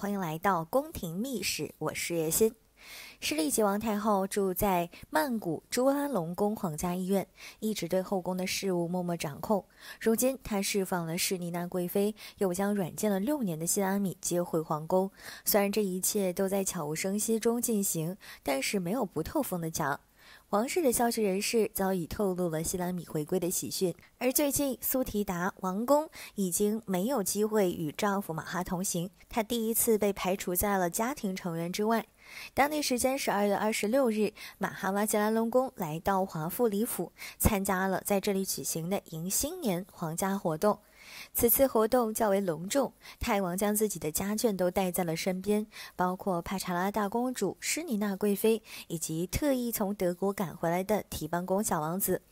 欢迎来到宫廷秘史，我是叶欣。诗丽吉王太后住在曼谷朱拉隆宫皇家医院，一直对后宫的事物默默掌控。如今，她释放了诗妮娜贵妃，又将软禁了六年的新安米接回皇宫。虽然这一切都在悄无声息中进行，但是没有不透风的墙。王室的消息人士早已透露了希拉米回归的喜讯，而最近苏提达王宫已经没有机会与丈夫马哈同行，她第一次被排除在了家庭成员之外。当地时间十二月二十六日，马哈瓦杰拉龙宫来到华富里府，参加了在这里举行的迎新年皇家活动。此次活动较为隆重，泰王将自己的家眷都带在了身边，包括帕查拉大公主、施尼娜贵妃以及特意从德国赶回来的提邦宫小王子。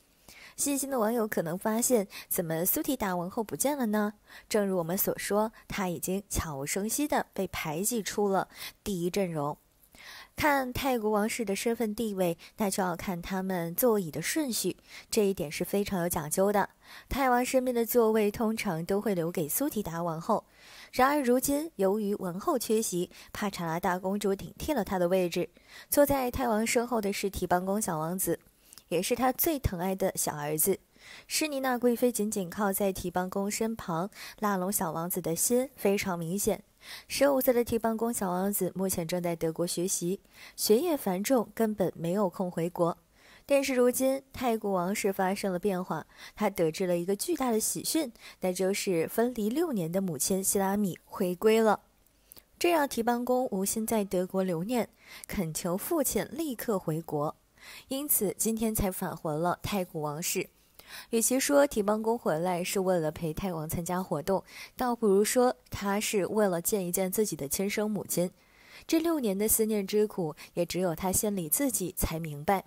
细心的网友可能发现，怎么苏提达王后不见了呢？正如我们所说，她已经悄无声息地被排挤出了第一阵容。看泰国王室的身份地位，那就要看他们座椅的顺序，这一点是非常有讲究的。泰王身边的座位通常都会留给苏提达王后，然而如今由于王后缺席，帕查拉大公主顶替了他的位置。坐在泰王身后的是提帮公小王子，也是他最疼爱的小儿子。施尼娜贵妃紧紧靠在提帮公身旁，拉拢小王子的心非常明显。十五岁的提帮工小王子目前正在德国学习，学业繁重，根本没有空回国。但是如今泰国王室发生了变化，他得知了一个巨大的喜讯，那就是分离六年的母亲希拉米回归了。这让提帮公无心在德国留念，恳求父亲立刻回国，因此今天才返回了泰国王室。与其说提帮工回来是为了陪太王参加活动，倒不如说他是为了见一见自己的亲生母亲。这六年的思念之苦，也只有他心里自己才明白。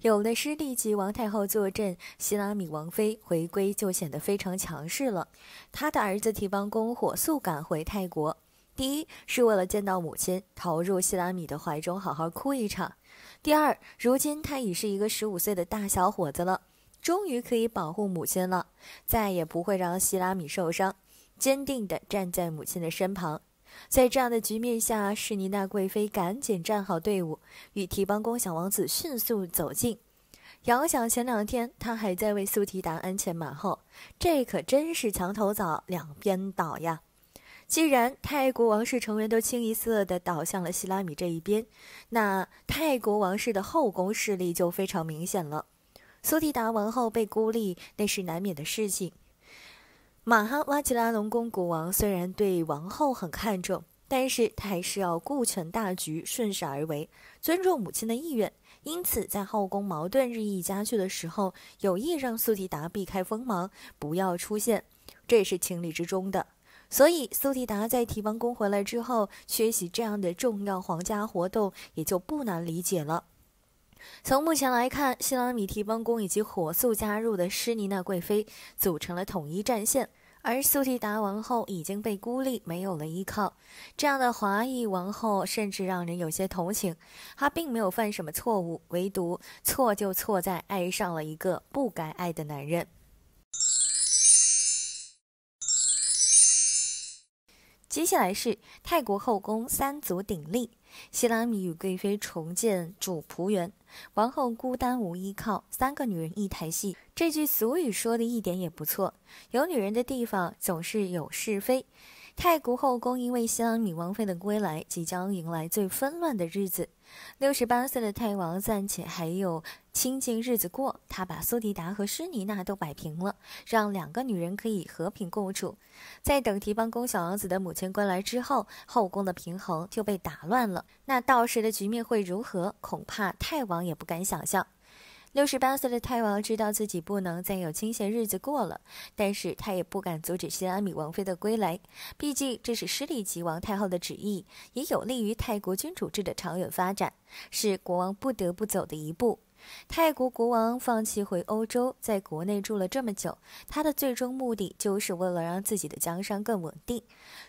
有了师弟及王太后坐镇，希拉米王妃回归就显得非常强势了。他的儿子提帮工火速赶回泰国，第一是为了见到母亲，投入希拉米的怀中好好哭一场；第二，如今他已是一个十五岁的大小伙子了。终于可以保护母亲了，再也不会让希拉米受伤。坚定地站在母亲的身旁，在这样的局面下，施尼娜贵妃赶紧站好队伍，与提帮工小王子迅速走近。遥想前两天，他还在为苏提达鞍前马后，这可真是墙头草两边倒呀！既然泰国王室成员都清一色地倒向了希拉米这一边，那泰国王室的后宫势力就非常明显了。苏提达王后被孤立，那是难免的事情。马哈·瓦吉拉隆功国王虽然对王后很看重，但是他还是要顾全大局，顺势而为，尊重母亲的意愿。因此，在后宫矛盾日益加剧的时候，有意让苏提达避开锋芒，不要出现，这也是情理之中的。所以，苏提达在提完公回来之后缺席这样的重要皇家活动，也就不难理解了。从目前来看，希拉米提帮公以及火速加入的施尼娜贵妃组成了统一战线，而苏提达王后已经被孤立，没有了依靠。这样的华裔王后，甚至让人有些同情。她并没有犯什么错误，唯独错就错在爱上了一个不该爱的男人。接下来是泰国后宫三足鼎立，希拉米与贵妃重建主仆园，王后孤单无依靠，三个女人一台戏，这句俗语说的一点也不错，有女人的地方总是有是非。泰国后宫因为西安女王妃的归来，即将迎来最纷乱的日子。六十八岁的泰王暂且还有清静日子过，他把苏迪达和施妮娜都摆平了，让两个女人可以和平共处。在等提帮宫小王子的母亲归来之后，后宫的平衡就被打乱了。那到时的局面会如何？恐怕泰王也不敢想象。六十八岁的泰王知道自己不能再有清闲日子过了，但是他也不敢阻止新安米王妃的归来，毕竟这是施里吉王太后的旨意，也有利于泰国君主制的长远发展，是国王不得不走的一步。泰国国王放弃回欧洲，在国内住了这么久，他的最终目的就是为了让自己的江山更稳定。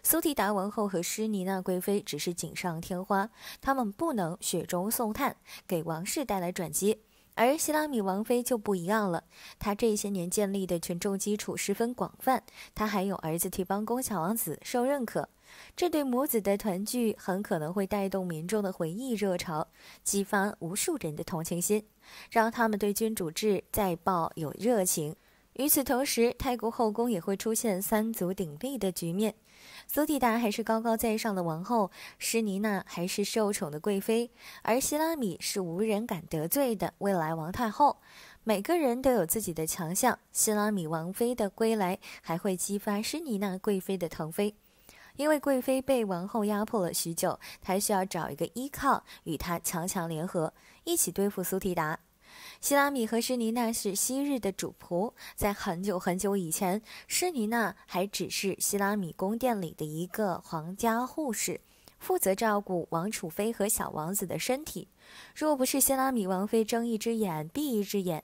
苏提达王后和施尼娜贵妃只是锦上添花，他们不能雪中送炭，给王室带来转机。而希拉米王妃就不一样了，她这些年建立的群众基础十分广泛，她还有儿子提帮宫小王子受认可，这对母子的团聚很可能会带动民众的回忆热潮，激发无数人的同情心，让他们对君主制再抱有热情。与此同时，泰国后宫也会出现三足鼎立的局面。苏提达还是高高在上的王后，施妮娜还是受宠的贵妃，而希拉米是无人敢得罪的未来王太后。每个人都有自己的强项。希拉米王妃的归来，还会激发施妮娜贵妃的腾飞，因为贵妃被王后压迫了许久，她需要找一个依靠，与她强强联合，一起对付苏提达。希拉米和施尼娜是昔日的主仆，在很久很久以前，施尼娜还只是希拉米宫殿里的一个皇家护士，负责照顾王储妃和小王子的身体。若不是希拉米王妃睁一只眼闭一只眼，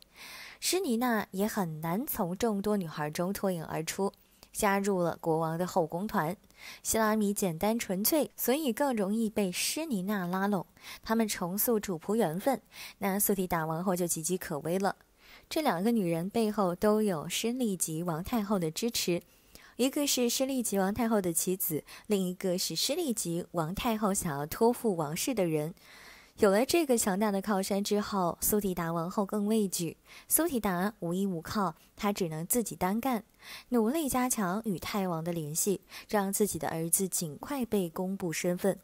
施尼娜也很难从众多女孩中脱颖而出。加入了国王的后宫团，希拉米简单纯粹，所以更容易被施尼娜拉拢。他们重塑主仆缘分，那苏提打王后就岌岌可危了。这两个女人背后都有施利吉王太后的支持，一个是施利吉王太后的棋子，另一个是施利吉王太后想要托付王室的人。有了这个强大的靠山之后，苏提达王后更畏惧。苏提达无依无靠，她只能自己单干，努力加强与泰王的联系，让自己的儿子尽快被公布身份。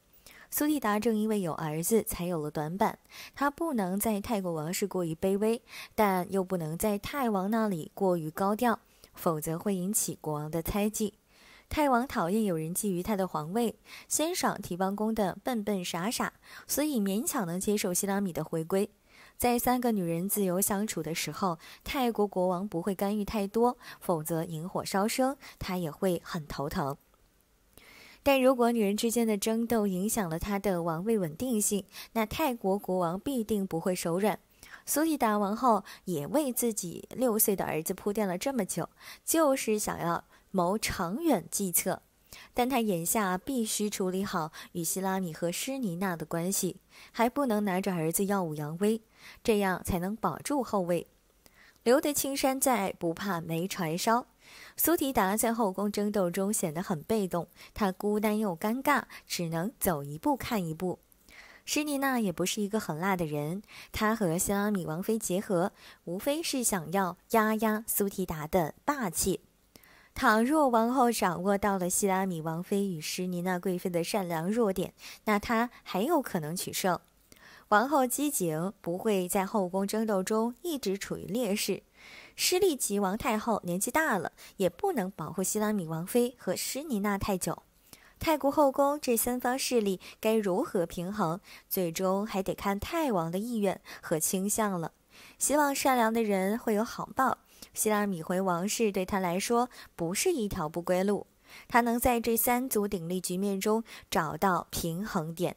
苏提达正因为有儿子，才有了短板。他不能在泰国王室过于卑微，但又不能在泰王那里过于高调，否则会引起国王的猜忌。泰王讨厌有人觊觎他的皇位，欣赏提帮公的笨笨傻傻，所以勉强能接受希拉米的回归。在三个女人自由相处的时候，泰国国王不会干预太多，否则引火烧身，他也会很头疼。但如果女人之间的争斗影响了他的王位稳定性，那泰国国王必定不会手软。苏提打王后也为自己六岁的儿子铺垫了这么久，就是想要。谋长远计策，但他眼下必须处理好与希拉米和施尼娜的关系，还不能拿着儿子耀武扬威，这样才能保住后位。留得青山在，不怕没柴烧。苏提达在后宫争斗中显得很被动，他孤单又尴尬，只能走一步看一步。施尼娜也不是一个狠辣的人，他和希拉米王妃结合，无非是想要压压苏提达的霸气。倘若王后掌握到了希拉米王妃与施尼娜贵妃的善良弱点，那她还有可能取胜。王后机警，不会在后宫争斗中一直处于劣势。施利吉王太后年纪大了，也不能保护希拉米王妃和施尼娜太久。泰国后宫这三方势力该如何平衡，最终还得看太王的意愿和倾向了。希望善良的人会有好报。希腊米回王室对他来说不是一条不归路，他能在这三足鼎立局面中找到平衡点。